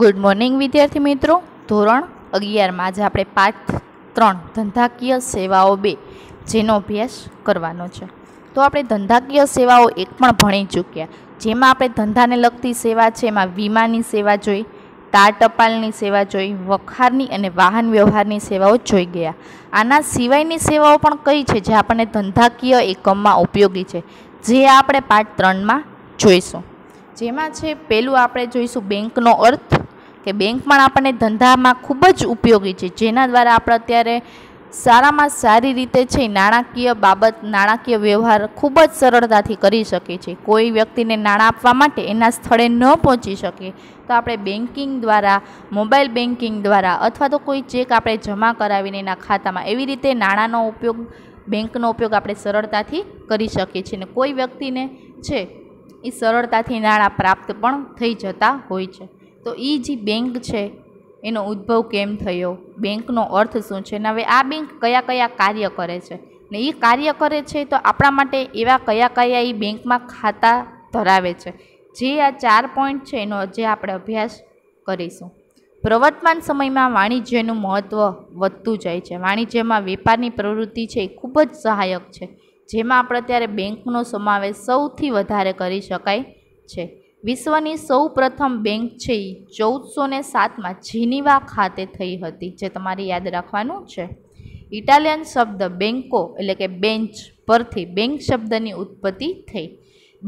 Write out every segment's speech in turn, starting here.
good morning વિદ્યાર્થી મિત્રો ધોરણ અગિયારમાં આજે આપણે પાઠ ત્રણ ધંધાકીય સેવાઓ બે જેનો અભ્યાસ કરવાનો છે તો આપણે ધંધાકીય સેવાઓ એક પણ ભણી ચૂક્યા જેમાં આપણે ધંધાને લગતી સેવા છે એમાં વીમાની સેવા જોઈ તાર ટપાલની સેવા જોઈ વખારની અને વાહન વ્યવહારની સેવાઓ જોઈ ગયા આના સિવાયની સેવાઓ પણ કઈ છે જે આપણને ધંધાકીય એકમમાં ઉપયોગી છે જે આપણે પાઠ ત્રણમાં જોઈશું જેમાં છે પહેલું આપણે જોઈશું બેંકનો અર્થ કે બેંક પણ આપણને ધંધામાં ખૂબ જ ઉપયોગી છે જેના દ્વારા આપણે અત્યારે સારામાં સારી રીતે છે નાણાકીય બાબત નાણાકીય વ્યવહાર ખૂબ જ સરળતાથી કરી શકીએ છીએ કોઈ વ્યક્તિને નાણાં આપવા માટે એના સ્થળે ન પહોંચી શકે તો આપણે બેન્કિંગ દ્વારા મોબાઈલ બેન્કિંગ દ્વારા અથવા તો કોઈ ચેક આપણે જમા કરાવીને એના ખાતામાં એવી રીતે નાણાંનો ઉપયોગ બેંકનો ઉપયોગ આપણે સરળતાથી કરી શકીએ છીએ અને કોઈ વ્યક્તિને છે એ સરળતાથી નાણાં પ્રાપ્ત પણ થઈ જતા હોય છે તો એ જે બેંક છે એનો ઉદ્ભવ કેમ થયો બેંકનો અર્થ શું છે ને હવે આ બેંક કયા કયા કાર્ય કરે છે ને એ કાર્ય કરે છે તો આપણા માટે એવા કયા કયા એ બેંકમાં ખાતા ધરાવે છે જે આ ચાર પોઈન્ટ છે એનો જે આપણે અભ્યાસ કરીશું પ્રવર્તમાન સમયમાં વાણિજ્યનું મહત્ત્વ વધતું જાય છે વાણિજ્યમાં વેપારની પ્રવૃત્તિ છે એ ખૂબ જ સહાયક છે જેમાં આપણે અત્યારે બેંકનો સમાવેશ સૌથી વધારે કરી શકાય છે વિશ્વની સૌ પ્રથમ બેંક છે એ ચૌદસો ને સાતમાં જીનીવા ખાતે થઈ હતી જે તમારે યાદ રાખવાનું છે ઇટાલિયન શબ્દ બેન્કો એટલે કે બેન્ચ પરથી બેંક શબ્દની ઉત્પત્તિ થઈ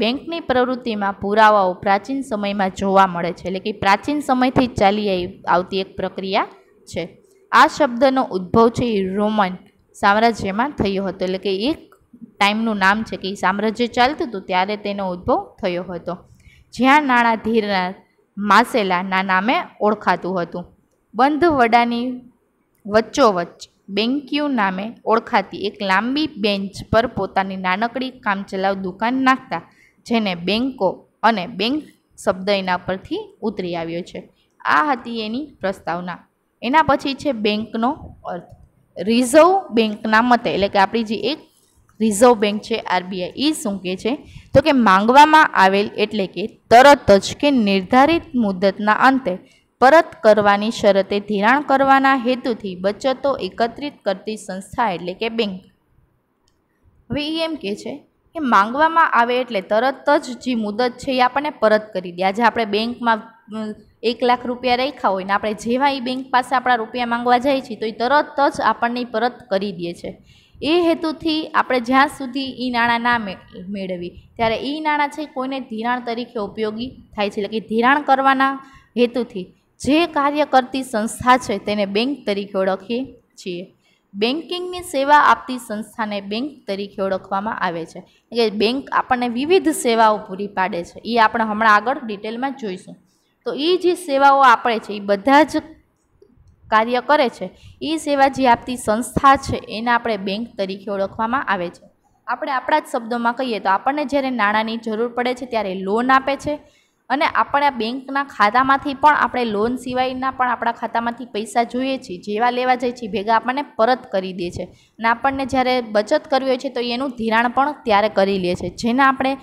બેંકની પ્રવૃત્તિમાં પુરાવાઓ પ્રાચીન સમયમાં જોવા મળે છે એટલે કે પ્રાચીન સમયથી ચાલી આવતી એક પ્રક્રિયા છે આ શબ્દનો ઉદ્ભવ છે એ રોમન સામ્રાજ્યમાં થયો હતો એટલે કે એક ટાઈમનું નામ છે કે એ સામ્રાજ્ય ચાલતું હતું ત્યારે તેનો ઉદ્ભવ થયો હતો જ્યાં નાણાં ધીરના માસેલાના નામે ઓળખાતું હતું બંધ વડાની વચ્ચોવચ્ચ બેન્ક્યુ નામે ઓળખાતી એક લાંબી બેન્ચ પર પોતાની નાનકડી કામચલાઉ દુકાન નાખતા જેને બેન્કો અને બેંક શબ્દ એના પરથી ઉતરી આવ્યો છે આ હતી એની પ્રસ્તાવના એના પછી છે બેંકનો અર્થ રિઝર્વ બેંકના મતે એટલે કે આપણી જે એક રિઝર્વ બેન્ક છે આરબીઆઈ એ શું કહે છે તો કે માંગવામાં આવેલ એટલે કે તરત જ કે નિર્ધારિત મુદતના અંતે પરત કરવાની શરતે ધિરાણ કરવાના હેતુથી બચતો એકત્રિત કરતી સંસ્થા એટલે કે બેંક હવે એ એમ કહે છે કે માંગવામાં આવે એટલે તરત જ જે મુદત છે એ આપણને પરત કરી દે આજે આપણે બેંકમાં એક લાખ રૂપિયા રાખ્યા હોય ને આપણે જેવા એ બેંક પાસે આપણા રૂપિયા માંગવા જાય છે તો એ તરત જ આપણને પરત કરી દે છે એ હેતુથી આપણે જ્યાં સુધી એ નાણાં ના મેળવી ત્યારે એ નાણાં છે કોઈને ધિરાણ તરીકે ઉપયોગી થાય છે એટલે કે ધિરાણ કરવાના હેતુથી જે કાર્ય કરતી સંસ્થા છે તેને બેંક તરીકે ઓળખીએ છીએ બેન્કિંગની સેવા આપતી સંસ્થાને બેંક તરીકે ઓળખવામાં આવે છે કે બેંક આપણને વિવિધ સેવાઓ પૂરી પાડે છે એ આપણે હમણાં આગળ ડિટેલમાં જોઈશું તો એ જે સેવાઓ આપણે છે એ બધા જ કાર્ય કરે છે એ સેવા જે આપતી સંસ્થા છે એને આપણે બેંક તરીકે ઓળખવામાં આવે છે આપણે આપણા જ શબ્દોમાં કહીએ તો આપણને જ્યારે નાણાંની જરૂર પડે છે ત્યારે લોન આપે છે અને આપણા બેંકના ખાતામાંથી પણ આપણે લોન સિવાયના પણ આપણા ખાતામાંથી પૈસા જોઈએ છીએ જેવા લેવા જઈએ છીએ ભેગા આપણને પરત કરી દે છે અને આપણને જ્યારે બચત કરવી હોય છે તો એનું ધિરાણ પણ ત્યારે કરી લે છે જેને આપણે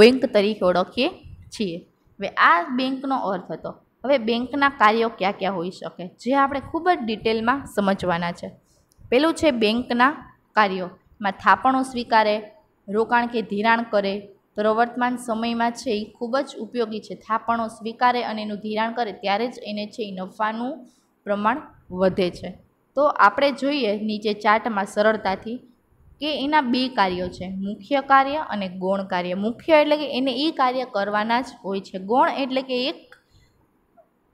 બેંક તરીકે ઓળખીએ છીએ હવે આ બેંકનો અર્થ હતો હવે બેંકના કાર્યો ક્યાં ક્યાં હોઈ શકે જે આપણે ખૂબ જ ડિટેલમાં સમજવાના છે પહેલું છે બેંકના કાર્યોમાં થાપણો સ્વીકારે રોકાણ કે ધિરાણ કરે પ્રવર્તમાન સમયમાં છે એ ખૂબ જ ઉપયોગી છે થાપણો સ્વીકારે અને એનું ધિરાણ કરે ત્યારે જ એને છે એ નફાનું પ્રમાણ વધે છે તો આપણે જોઈએ નીચે ચાર્ટમાં સરળતાથી કે એના બે કાર્યો છે મુખ્ય કાર્ય અને ગૌણ કાર્ય મુખ્ય એટલે કે એને એ કાર્ય કરવાના જ હોય છે ગૌણ એટલે કે એક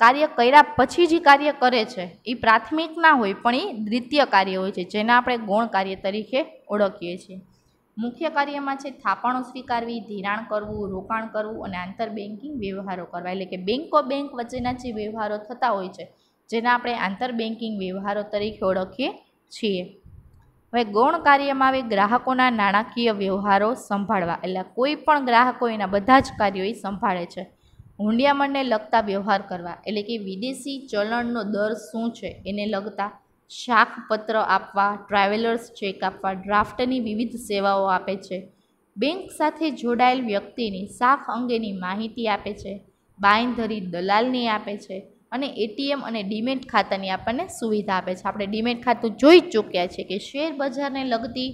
કાર્ય કર્યા પછી જે કાર્ય કરે છે એ પ્રાથમિક ના હોય પણ એ દ્વિતીય કાર્ય હોય છે જેને આપણે ગૌણ કાર્ય તરીકે ઓળખીએ છીએ મુખ્ય કાર્યમાં છે થાપણો સ્વીકારવી ધિરાણ કરવું રોકાણ કરવું અને આંતર બેન્કિંગ વ્યવહારો કરવા એટલે કે બેન્કો બેંક વચ્ચેના જે વ્યવહારો થતા હોય છે જેને આપણે આંતર બેન્કિંગ વ્યવહારો તરીકે ઓળખીએ છીએ હવે ગૌણ કાર્યમાં આવે ગ્રાહકોના નાણાકીય વ્યવહારો સંભાળવા એટલે કોઈ પણ ગ્રાહકો એના બધા જ કાર્યો એ સંભાળે છે હુંડિયામણને લગતા વ્યવહાર કરવા એટલે કે વિદેશી ચલણનો દર શું છે એને લગતા શાખપત્ર આપવા ટ્રાવેલર્સ ચેક આપવા ડ્રાફ્ટની વિવિધ સેવાઓ આપે છે બેંક સાથે જોડાયેલ વ્યક્તિની શાખ અંગેની માહિતી આપે છે બાંયધરી દલાલની આપે છે અને એટીએમ અને ડીમેટ ખાતાની આપણને સુવિધા આપે છે આપણે ડીમેટ ખાતું જોઈ જ ચૂક્યા છીએ કે શેર બજારને લગતી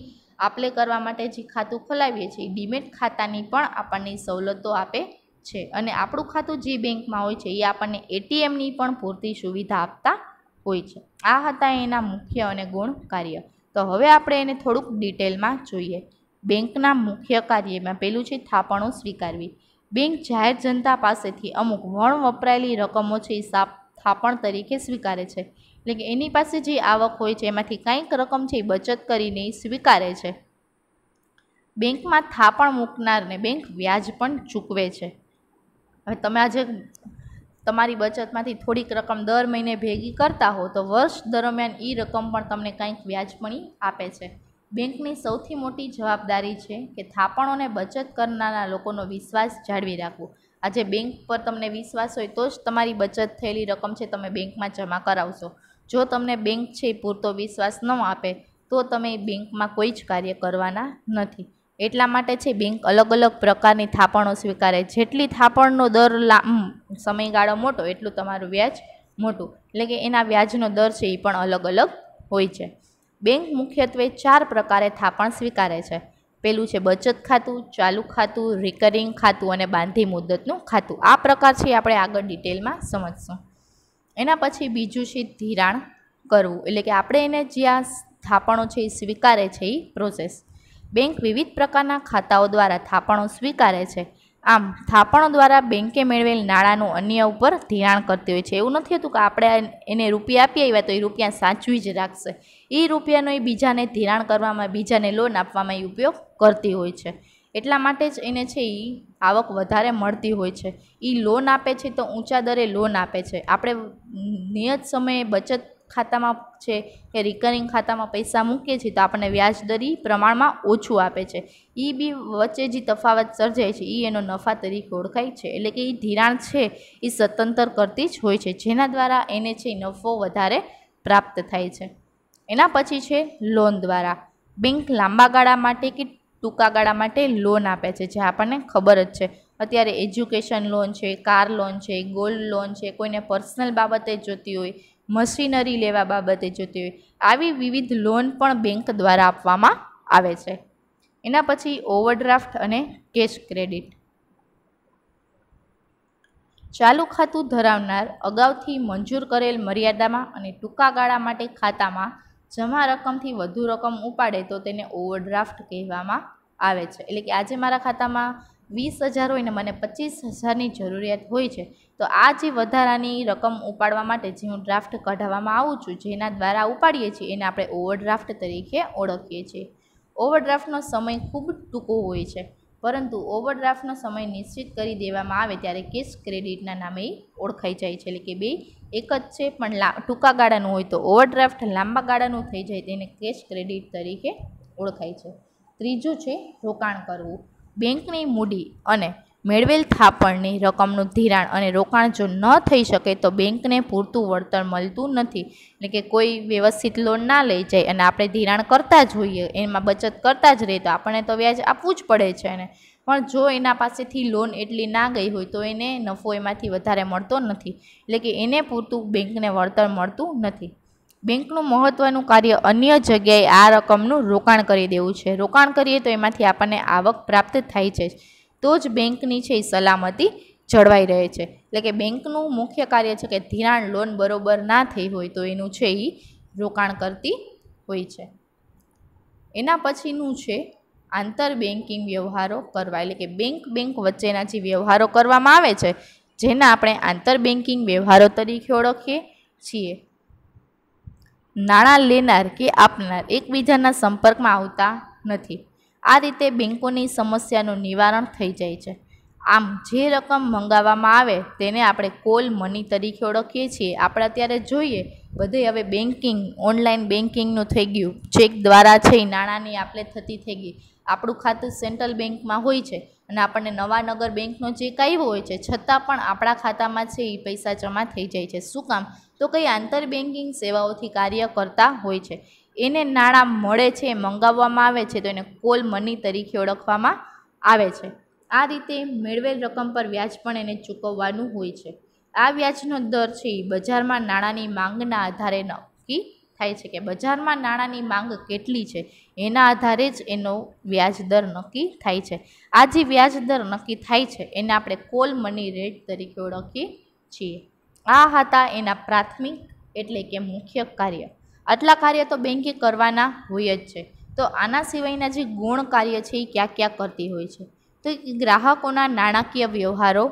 આપણે કરવા માટે જે ખાતું ખોલાવીએ છીએ એ ડીમેટ ખાતાની પણ આપણને સવલતો આપે છે અને આપણું ખાતું જે બેંકમાં હોય છે એ આપણને એટીએમની પણ પૂરતી સુવિધા આપતા હોય છે આ હતા એના મુખ્ય અને ગુણ કાર્ય તો હવે આપણે એને થોડુંક ડિટેલમાં જોઈએ બેંકના મુખ્ય કાર્યમાં પહેલું છે થાપણો સ્વીકારવી બેંક જાહેર જનતા પાસેથી અમુક વણ વપરાયેલી રકમો છે એ થાપણ તરીકે સ્વીકારે છે એટલે કે એની પાસે જે આવક હોય છે એમાંથી કંઈક રકમ છે એ બચત કરીને એ સ્વીકારે છે બેંકમાં થાપણ મૂકનારને બેંક વ્યાજ પણ ચૂકવે છે હવે તમે આજે તમારી બચતમાંથી થોડીક રકમ દર મહિને ભેગી કરતા હો તો વર્ષ દરમિયાન એ રકમ પણ તમને કંઈક વ્યાજપણી આપે છે બેંકની સૌથી મોટી જવાબદારી છે કે થાપણોને બચત કરનારા લોકોનો વિશ્વાસ જાળવી રાખવો આજે બેંક પર તમને વિશ્વાસ હોય તો જ તમારી બચત થયેલી રકમ છે તમે બેંકમાં જમા કરાવશો જો તમને બેંક છે પૂરતો વિશ્વાસ ન આપે તો તમે બેંકમાં કોઈ જ કાર્ય કરવાના નથી એટલા માટે છે બેંક અલગ અલગ પ્રકારની થાપણો સ્વીકારે જેટલી થાપણનો દર સમયગાળો મોટો એટલું તમારું વ્યાજ મોટું એટલે કે એના વ્યાજનો દર છે એ પણ અલગ અલગ હોય છે બેંક મુખ્યત્વે ચાર પ્રકારે થાપણ સ્વીકારે છે પેલું છે બચત ખાતું ચાલુ ખાતું રિકરિંગ ખાતું અને બાંધી મુદતનું ખાતું આ પ્રકાર છે આપણે આગળ ડિટેલમાં સમજશું એના પછી બીજું છે ધિરાણ કરવું એટલે કે આપણે એને જ્યાં થાપણો છે એ સ્વીકારે છે એ પ્રોસેસ બેંક વિવિધ પ્રકારના ખાતાઓ દ્વારા થાપણો સ્વીકારે છે આમ થાપણો દ્વારા બેંકે મેળવેલ નાણાંનું અન્ય ઉપર ધિરાણ કરતી હોય છે એવું નથી હોતું કે આપણે એને રૂપિયા આપીએ આવ્યા તો એ રૂપિયા સાચવી જ રાખશે એ રૂપિયાનો એ બીજાને ધિરાણ કરવામાં બીજાને લોન આપવામાં એ ઉપયોગ કરતી હોય છે એટલા માટે જ એને છે એ આવક વધારે મળતી હોય છે એ લોન આપે છે તો ઊંચા દરે લોન આપે છે આપણે નિયત સમયે બચત ખાતામાં છે કે રિકરિંગ ખાતામાં પૈસા મૂકીએ છીએ તો આપણને વ્યાજદરી પ્રમાણમાં ઓછું આપે છે એ બી વચ્ચે જે તફાવત સર્જાય છે એ એનો નફા તરીકે ઓળખાય છે એટલે કે એ ધિરાણ છે એ સતંતર કરતી જ હોય છે જેના દ્વારા એને છે નફો વધારે પ્રાપ્ત થાય છે એના પછી છે લોન દ્વારા બેંક લાંબા ગાળા માટે કે ટૂંકા ગાળા માટે લોન આપે છે જે આપણને ખબર જ છે અત્યારે એજ્યુકેશન લોન છે કાર લોન છે ગોલ્ડ લોન છે કોઈને પર્સનલ બાબતે જોતી હોય મશીનરી લેવા બાબતે જોતી હોય આવી વિવિધ લોન પણ બેંક દ્વારા આપવામાં આવે છે એના પછી ઓવરડ્રાફ્ટ અને કેશ ક્રેડિટ ચાલુ ખાતું ધરાવનાર અગાઉથી મંજૂર કરેલ મર્યાદામાં અને ટૂંકા ગાળા માટે ખાતામાં જમા રકમથી વધુ રકમ ઉપાડે તો તેને ઓવરડ્રાફ્ટ કહેવામાં આવે છે એટલે કે આજે મારા ખાતામાં વીસ હજાર હોય ને મને પચીસ હજારની જરૂરિયાત હોય છે તો આ જે વધારાની રકમ ઉપાડવા માટે જે હું ડ્રાફ્ટ કઢાવવામાં આવું છું જેના દ્વારા ઉપાડીએ છીએ એને આપણે ઓવરડ્રાફ્ટ તરીકે ઓળખીએ છીએ ઓવરડ્રાફ્ટનો સમય ખૂબ ટૂંકો હોય છે પરંતુ ઓવરડ્રાફ્ટનો સમય નિશ્ચિત કરી દેવામાં આવે ત્યારે કેશ ક્રેડિટના નામે ઓળખાઈ જાય છે એટલે કે બે એક જ છે પણ ટૂંકા ગાળાનું હોય તો ઓવરડ્રાફ્ટ લાંબા ગાળાનું થઈ જાય તેને કેશ ક્રેડિટ તરીકે ઓળખાય છે ત્રીજું છે રોકાણ કરવું બેંકની મૂડી અને મેળવેલ થાપણની રકમનું ધિરાણ અને રોકાણ જો ન થઈ શકે તો બેંકને પૂરતું વળતર મળતું નથી એટલે કે કોઈ વ્યવસ્થિત લોન ના લઈ જાય અને આપણે ધિરાણ કરતા જ હોઈએ એમાં બચત કરતા જ રહીએ તો આપણને તો વ્યાજ આપવું જ પડે છે એને પણ જો એના પાસેથી લોન એટલી ના ગઈ હોય તો એને નફો એમાંથી વધારે મળતો નથી એટલે કે એને પૂરતું બેંકને વળતર મળતું નથી બેંકનું મહત્ત્વનું કાર્ય અન્ય જગ્યાએ આ રકમનું રોકાણ કરી દેવું છે રોકાણ કરીએ તો એમાંથી આપણને આવક પ્રાપ્ત થાય છે તો જ બેંકની છે એ સલામતી જળવાઈ રહે છે એટલે કે બેંકનું મુખ્ય કાર્ય છે કે ધિરાણ લોન બરોબર ના થઈ હોય તો એનું છે એ રોકાણ કરતી હોય છે એના પછીનું છે આંતર બેન્કિંગ વ્યવહારો કરવા એટલે કે બેંક બેંક વચ્ચેના જે વ્યવહારો કરવામાં આવે છે જેના આપણે આંતર બેન્કિંગ વ્યવહારો તરીકે ઓળખીએ છીએ નાણાં લેનાર કે આપનાર એકબીજાના સંપર્કમાં આવતા નથી આ રીતે બેન્કોની સમસ્યાનું નિવારણ થઈ જાય છે આમ જે રકમ મંગાવવામાં આવે તેને આપણે કોલ મની તરીકે ઓળખીએ છીએ આપણે અત્યારે જોઈએ બધે હવે બેન્કિંગ ઓનલાઈન બેન્કિંગનું થઈ ગયું ચેક દ્વારા છે નાણાંની આપણે થતી થઈ ગઈ આપણું ખાતું સેન્ટ્રલ બેંકમાં હોય છે અને આપણને નવા નગર બેંકનો ચેક આવ્યો હોય છે છતાં પણ આપણા ખાતામાં છે એ પૈસા જમા થઈ જાય છે શું કામ તો કંઈ આંતર બેન્કિંગ સેવાઓથી કાર્ય કરતા હોય છે એને નાણાં મળે છે મંગાવવામાં આવે છે તો એને કોલ મની તરીકે ઓળખવામાં આવે છે આ રીતે મેળવેલ રકમ પર વ્યાજ પણ એને ચૂકવવાનું હોય છે આ વ્યાજનો દર છે બજારમાં નાણાંની માંગના આધારે નક્કી થાય છે કે બજારમાં નાણાંની માંગ કેટલી છે એના આધારે જ એનો વ્યાજ દર નક્કી થાય છે આ જે વ્યાજ દર નક્કી થાય છે એને આપણે કોલ મની રેટ તરીકે ઓળખીએ છીએ આ હતા એના પ્રાથમિક એટલે કે મુખ્ય કાર્ય આટલા કાર્ય તો બેન્કે કરવાના હોય જ છે તો આના સિવાયના જે ગુણ કાર્ય છે એ ક્યાં ક્યાં કરતી હોય છે તો ગ્રાહકોના નાણાકીય વ્યવહારો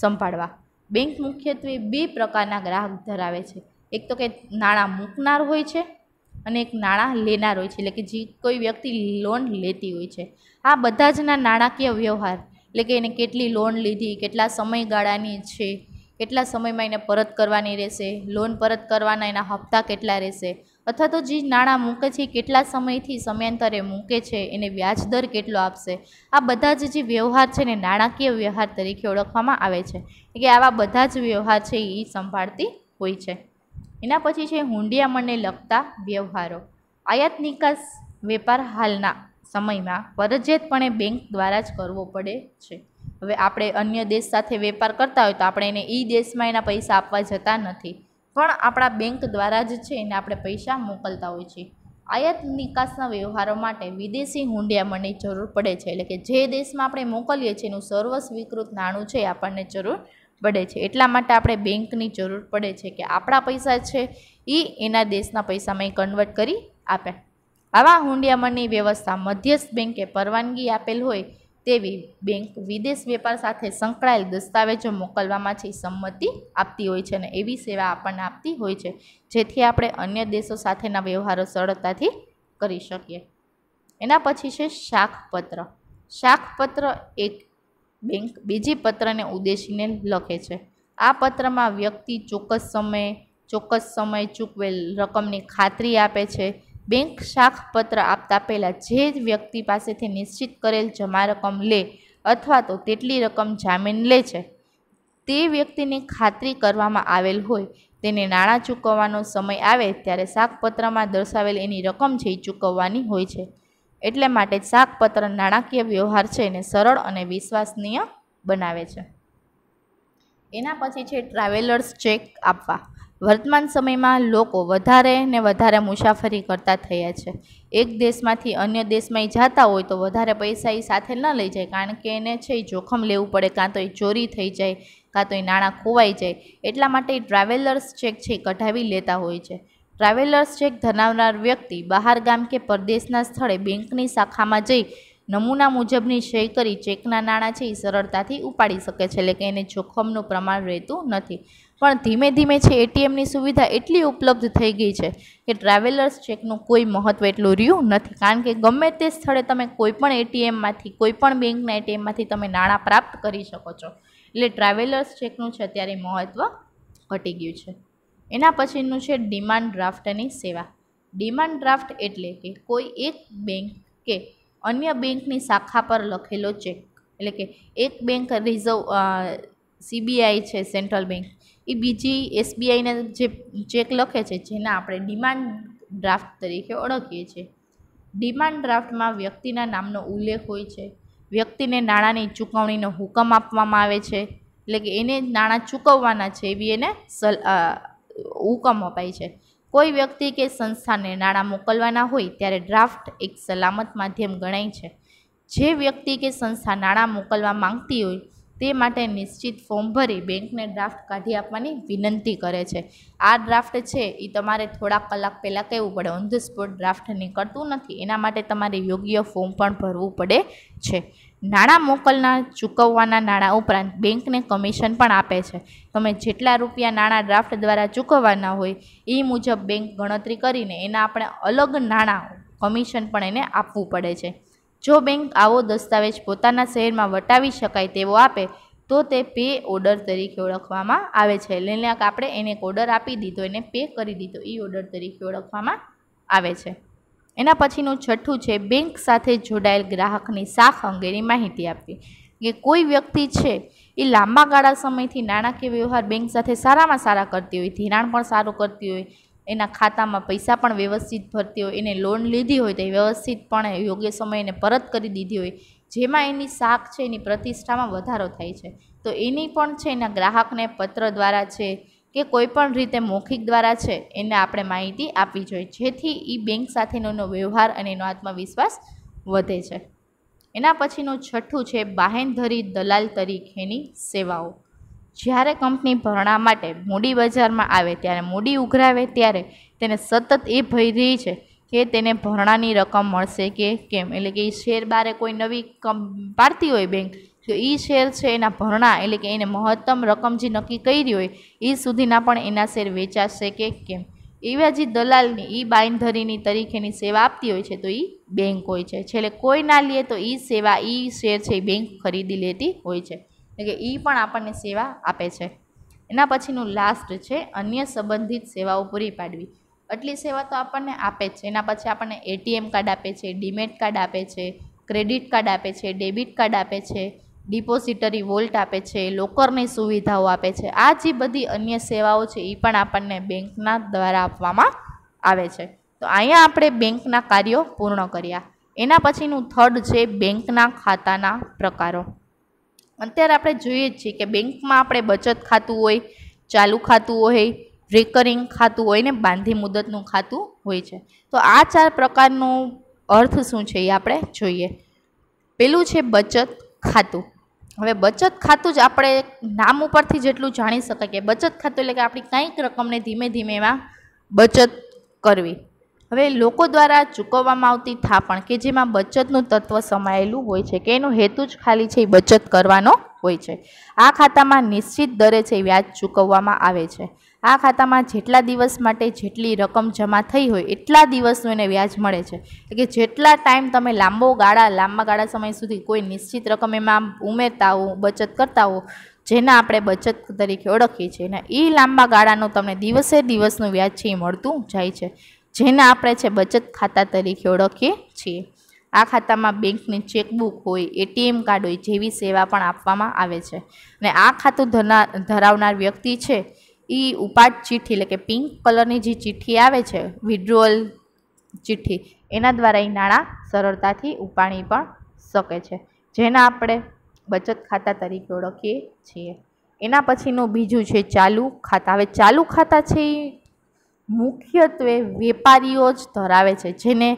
સંભાળવા બેંક મુખ્યત્વે બે પ્રકારના ગ્રાહક ધરાવે છે એક તો કે નાણાં મૂકનાર હોય છે અને એક નાણાં લેનાર હોય છે એટલે કે જે કોઈ વ્યક્તિ લોન લેતી હોય છે આ બધા જના નાણાકીય વ્યવહાર એટલે કે એને કેટલી લોન લીધી કેટલા સમયગાળાની છે કેટલા સમયમાં એને પરત કરવાની રહેશે લોન પરત કરવાના એના હપ્તા કેટલા રહેશે અથવા તો જે નાણાં મૂકે છે કેટલા સમયથી સમયાંતરે મૂકે છે એને વ્યાજદર કેટલો આપશે આ બધા જ જે વ્યવહાર છે એને નાણાકીય વ્યવહાર તરીકે ઓળખવામાં આવે છે એટલે કે આવા બધા જ વ્યવહાર છે એ સંભાળતી હોય છે એના પછી છે હુંડિયામણને લગતા વ્યવહારો આયાત નિકાસ વેપાર હાલના સમયમાં ફરજિયાતપણે બેંક દ્વારા જ કરવો પડે છે હવે આપણે અન્ય દેશ સાથે વેપાર કરતા હોય તો આપણે એને એ દેશમાં એના પૈસા આપવા જતા નથી પણ આપણા બેંક દ્વારા જ છે એને આપણે પૈસા મોકલતા હોય છીએ આયાત નિકાસના વ્યવહારો માટે વિદેશી હુંડિયામણની જરૂર પડે છે એટલે કે જે દેશમાં આપણે મોકલીએ છીએ એનું સર્વસ્વીકૃત નાણું છે આપણને જરૂર પડે છે એટલા માટે આપણે બેંકની જરૂર પડે છે કે આપણા પૈસા છે એ એના દેશના પૈસામાં કન્વર્ટ કરી આપે આવા હુંડિયામણની વ્યવસ્થા મધ્યસ્થ બેંકે પરવાનગી આપેલ હોય તેવી બેંક વિદેશ વેપાર સાથે સંકળાયેલ દસ્તાવેજો મોકલવામાં છે સંમતિ આપતી હોય છે અને એવી સેવા આપણને આપતી હોય છે જેથી આપણે અન્ય દેશો સાથેના વ્યવહારો સરળતાથી કરી શકીએ એના પછી છે શાખપત્ર શાખપત્ર એક બેંક બીજી પત્રને ઉદ્દેશીને લખે છે આ પત્રમાં વ્યક્તિ ચોક્કસ સમયે ચોક્કસ સમય ચૂકવેલ રકમની ખાતરી આપે છે બેંક શાખ પત્ર આપતા પહેલાં જે વ્યક્તિ પાસેથી નિશ્ચિત કરેલ જમા રકમ લે અથવા તો તેટલી રકમ જામીન લે છે તે વ્યક્તિની ખાતરી કરવામાં આવેલ હોય તેને નાણાં ચૂકવવાનો સમય આવે ત્યારે શાકપત્રમાં દર્શાવેલ એની રકમ છે ચૂકવવાની હોય છે એટલે માટે શાકપત્ર નાણાકીય વ્યવહાર છે એને સરળ અને વિશ્વાસનીય બનાવે છે એના પછી છે ટ્રાવેલર્સ ચેક આપવા વર્તમાન સમયમાં લોકો વધારે ને વધારે મુસાફરી કરતા થયા છે એક દેશમાંથી અન્ય દેશમાં એ જતા હોય તો વધારે પૈસા એ સાથે ન લઈ જાય કારણ કે એને છે એ જોખમ લેવું પડે કાં તો એ ચોરી થઈ જાય કાં તો એ નાણાં ખોવાઈ જાય એટલા માટે ટ્રાવેલર્સ ચેક છે એ કઢાવી લેતા હોય છે ટ્રાવેલર્સ ચેક ધરાવનાર વ્યક્તિ બહાર ગામ કે પરદેશના સ્થળે બેંકની શાખામાં જઈ નમૂના મુજબની સહી કરી ચેકના નાણાં છે એ સરળતાથી ઉપાડી શકે છે એટલે કે એને જોખમનું પ્રમાણ રહેતું નથી પણ ધીમે ધીમે છે એટીએમની સુવિધા એટલી ઉપલબ્ધ થઈ ગઈ છે કે ટ્રાવેલર્સ ચેકનું કોઈ મહત્ત્વ એટલું રહ્યું નથી કારણ કે ગમે તે સ્થળે તમે કોઈપણ એટીએમમાંથી કોઈપણ બેંકના એટીએમમાંથી તમે નાણાં પ્રાપ્ત કરી શકો છો એટલે ટ્રાવેલર્સ ચેકનું છે અત્યારે મહત્ત્વ ઘટી ગયું છે એના પછીનું છે ડિમાન્ડ ડ્રાફ્ટની સેવા ડિમાન્ડ ડ્રાફ્ટ એટલે કે કોઈ એક બેંક કે અન્ય બેંકની શાખા પર લખેલો ચેક એટલે કે એક બેંક રિઝર્વ સીબીઆઈ છે સેન્ટ્રલ બેંક એ બીજી એસબીઆઈને જે ચેક લખે છે જેને આપણે ડિમાન્ડ ડ્રાફ્ટ તરીકે ઓળખીએ છીએ ડિમાન્ડ ડ્રાફ્ટમાં વ્યક્તિના નામનો ઉલ્લેખ હોય છે વ્યક્તિને નાણાંની ચૂકવણીનો હુકમ આપવામાં આવે છે એટલે કે એને નાણાં ચૂકવવાના છે એવી એને સલ હુકમ અપાય છે કોઈ વ્યક્તિ કે સંસ્થાને નાણાં મોકલવાના હોય ત્યારે ડ્રાફ્ટ એક સલામત માધ્યમ ગણાય છે જે વ્યક્તિ કે સંસ્થા નાણાં મોકલવા માંગતી હોય તે માટે નિશ્ચિત ફોર્મ ભરી બેંકને ડ્રાફ્ટ કાઢી આપવાની વિનંતી કરે છે આ ડ્રાફ્ટ છે એ તમારે થોડાક કલાક પહેલાં કહેવું પડે ઓન ધ સ્પોટ ડ્રાફ્ટ નીકળતું નથી એના માટે તમારે યોગ્ય ફોર્મ પણ ભરવું પડે છે નાણાં મોકલનાર ચૂકવવાના નાણાં ઉપરાંત બેંકને કમિશન પણ આપે છે તમે જેટલા રૂપિયા નાણાં ડ્રાફ્ટ દ્વારા ચૂકવવાના હોય એ મુજબ બેંક ગણતરી કરીને એના આપણે અલગ નાણાં કમિશન પણ એને આપવું પડે છે જો બેંક આવો દસ્તાવેજ પોતાના શહેરમાં વટાવી શકાય તેવો આપે તો તે પે ઓર્ડર તરીકે ઓળખવામાં આવે છે એટલે આપણે એને એક ઓર્ડર આપી દીધો એને પે કરી દીધો એ ઓર્ડર તરીકે ઓળખવામાં આવે છે એના પછીનું છઠ્ઠું છે બેંક સાથે જોડાયેલ ગ્રાહકની શાખ અંગેની માહિતી આપવી કે કોઈ વ્યક્તિ છે એ લાંબા ગાળા સમયથી નાણાકીય વ્યવહાર બેંક સાથે સારામાં સારા કરતી હોય ધિરાણ પણ સારું કરતી હોય એના ખાતામાં પૈસા પણ વ્યવસ્થિત ભરતી હોય એને લોન લીધી હોય તો એ વ્યવસ્થિતપણે યોગ્ય સમયે એને પરત કરી દીધી હોય જેમાં એની શાખ છે એની પ્રતિષ્ઠામાં વધારો થાય છે તો એની પણ છે એના ગ્રાહકને પત્ર દ્વારા છે કે કોઈપણ રીતે મૌખિક દ્વારા છે એને આપણે માહિતી આપવી જોઈએ જેથી એ બેંક સાથેનો એનો વ્યવહાર અને એનો આત્મવિશ્વાસ વધે છે એના પછીનું છઠ્ઠું છે બાહેંધરી દલાલ તરીકેની સેવાઓ જ્યારે કંપની ભરણા માટે મૂડી બજારમાં આવે ત્યારે મૂડી ઉઘરાવે ત્યારે તેને સતત એ ભય રહી છે કે તેને ભરણાની રકમ મળશે કે કેમ એટલે કે એ શેર બારે કોઈ નવી કંપ પાડતી હોય બેંક તો એ શેર છે એના ભરણા એટલે કે એને મહત્તમ રકમ જે નક્કી કરી હોય એ સુધીના પણ એના શેર વેચાશે કે કેમ એવા જે દલાલની એ બાંયધરીની તરીકેની સેવા આપતી હોય છે તો એ બેંક હોય છે છેલ્લે કોઈ ના લે તો એ સેવા એ શેર છે એ બેંક ખરીદી લેતી હોય છે એટલે કે એ પણ આપણને સેવા આપે છે એના પછીનું લાસ્ટ છે અન્ય સંબંધિત સેવાઓ પૂરી પાડવી આટલી સેવા તો આપણને આપે જ છે એના પછી આપણને એટીએમ કાર્ડ આપે છે ડીમેટ કાર્ડ આપે છે ક્રેડિટ કાર્ડ આપે છે ડેબિટ કાર્ડ આપે છે ડિપોઝિટરી વોલ્ટ આપે છે લોકરની સુવિધાઓ આપે છે આ જે બધી અન્ય સેવાઓ છે એ પણ આપણને બેંકના દ્વારા આપવામાં આવે છે તો અહીંયા આપણે બેંકના કાર્યો પૂર્ણ કર્યા એના પછીનું થર્ડ છે બેંકના ખાતાના પ્રકારો અત્યારે આપણે જોઈએ જ છીએ કે બેંકમાં આપણે બચત ખાતું હોય ચાલુ ખાતું હોય રેકરિંગ ખાતું હોય ને બાંધી મુદતનું ખાતું હોય છે તો આ ચાર પ્રકારનો અર્થ શું છે એ આપણે જોઈએ પેલું છે બચત ખાતું હવે બચત ખાતું જ આપણે નામ ઉપરથી જેટલું જાણી શકાય કે બચત ખાતું એટલે કે આપણી કંઈક રકમને ધીમે ધીમે એમાં બચત કરવી હવે લોકો દ્વારા ચૂકવવામાં આવતી થાપણ કે જેમાં બચતનું તત્વ સમાયેલું હોય છે કે એનો હેતુ જ ખાલી છે એ બચત કરવાનો હોય છે આ ખાતામાં નિશ્ચિત દરે છે વ્યાજ ચૂકવવામાં આવે છે આ ખાતામાં જેટલા દિવસ માટે જેટલી રકમ જમા થઈ હોય એટલા દિવસનું એને વ્યાજ મળે છે એટલે કે જેટલા ટાઈમ તમે લાંબો ગાળા લાંબા ગાળા સમય સુધી કોઈ નિશ્ચિત રકમ એમાં ઉમેરતા હો બચત કરતા હો જેના આપણે બચત તરીકે ઓળખીએ છીએ અને એ લાંબા ગાળાનું તમને દિવસે દિવસનું વ્યાજ છે એ મળતું જાય છે જેને આપણે છે બચત ખાતા તરીકે ઓળખીએ છીએ આ ખાતામાં બેંકની ચેકબુક હોય એટીએમ કાર્ડ હોય જેવી સેવા પણ આપવામાં આવે છે અને આ ખાતું ધરાવનાર વ્યક્તિ છે એ ઉપાટ ચિઠ્ઠી એટલે કે પિંક કલરની જે ચિઠ્ઠી આવે છે વિડ્રોઅલ ચિઠ્ઠી એના દ્વારા એ નાણાં સરળતાથી ઉપાડી પણ શકે છે જેને આપણે બચત ખાતા તરીકે ઓળખીએ છીએ એના પછીનું બીજું છે ચાલુ ખાતા હવે ચાલુ ખાતા છે એ મુખ્યત્વે વેપારીઓ જ ધરાવે છે જેને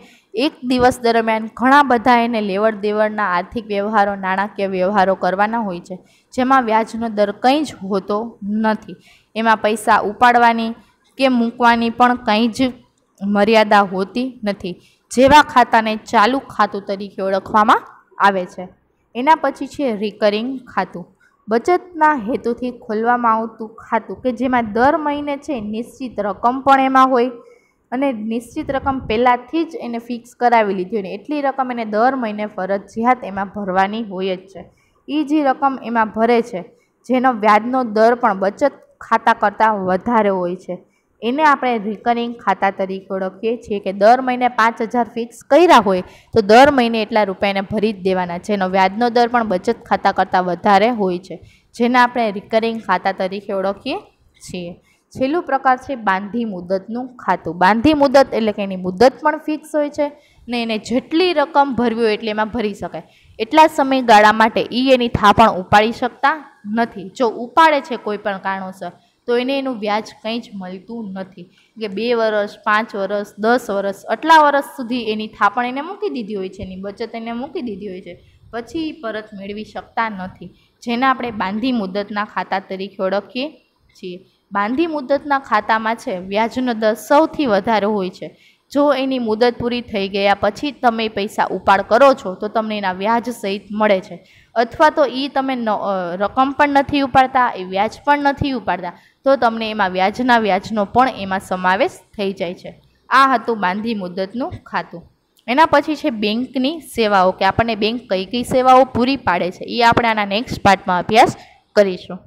એક દિવસ દરમિયાન ઘણા બધા એને લેવડ દેવડના આર્થિક વ્યવહારો નાણાકીય વ્યવહારો કરવાના હોય છે જેમાં વ્યાજનો દર કંઈ જ હોતો નથી એમાં પૈસા ઉપાડવાની કે મૂકવાની પણ કંઈ જ મર્યાદા હોતી નથી જેવા ખાતાને ચાલુ ખાતું તરીકે ઓળખવામાં આવે છે એના પછી છે રિકરિંગ ખાતું બચતના હેતુથી ખોલવામાં આવતું ખાતું કે જેમાં દર મહિને છે નિશ્ચિત રકમ પણ એમાં હોય અને નિશ્ચિત રકમ પહેલાંથી જ એને ફિક્સ કરાવી લીધી હોય એટલી રકમ એને દર મહિને ફરજિયાત એમાં ભરવાની હોય જ છે એ જે રકમ એમાં ભરે છે જેનો વ્યાજનો દર પણ બચત ખાતા કરતાં વધારે હોય છે એને આપણે રિકરિંગ ખાતા તરીકે ઓળખીએ છીએ કે દર મહિને પાંચ હજાર ફિક્સ કર્યા હોય તો દર મહિને એટલા રૂપિયાને ભરી જ દેવાના જેનો વ્યાજનો દર પણ બચત ખાતા કરતાં વધારે હોય છે જેને આપણે રિકરિંગ ખાતા તરીકે ઓળખીએ છીએ છેલ્લું પ્રકાર છે બાંધી મુદતનું ખાતું બાંધી મુદત એટલે કે એની મુદત પણ ફિક્સ હોય છે ને એને જેટલી રકમ ભરવી હોય એટલે એમાં ભરી શકાય એટલા સમયગાળા માટે એ એની થાપણ ઉપાડી શકતા નથી જો ઉપાડે છે કોઈ પણ કારણોસર તો એને એનું વ્યાજ કંઈ જ મળતું નથી કે બે વર્ષ પાંચ વર્ષ દસ વર્ષ આટલા વર્ષ સુધી એની થાપણ એને મૂકી દીધી હોય છે એની બચત એને મૂકી દીધી હોય છે પછી પરત મેળવી શકતા નથી જેને આપણે બાંધી મુદતના ખાતા તરીકે ઓળખીએ છીએ બાંધી મુદતના ખાતામાં છે વ્યાજનો દર સૌથી વધારે હોય છે જો એની મુદત પૂરી થઈ ગયા પછી તમે પૈસા ઉપાડ કરો છો તો તમને એના વ્યાજ સહિત મળે છે અથવા તો એ તમે રકમ પણ નથી ઉપાડતા એ વ્યાજ પણ નથી ઉપાડતા તો તમને એમાં વ્યાજના વ્યાજનો પણ એમાં સમાવેશ થઈ જાય છે આ હતું બાંધી મુદતનું ખાતું એના પછી છે બેંકની સેવાઓ કે આપણને બેંક કઈ કઈ સેવાઓ પૂરી પાડે છે એ આપણે આના નેક્સ્ટ પાર્ટમાં અભ્યાસ કરીશું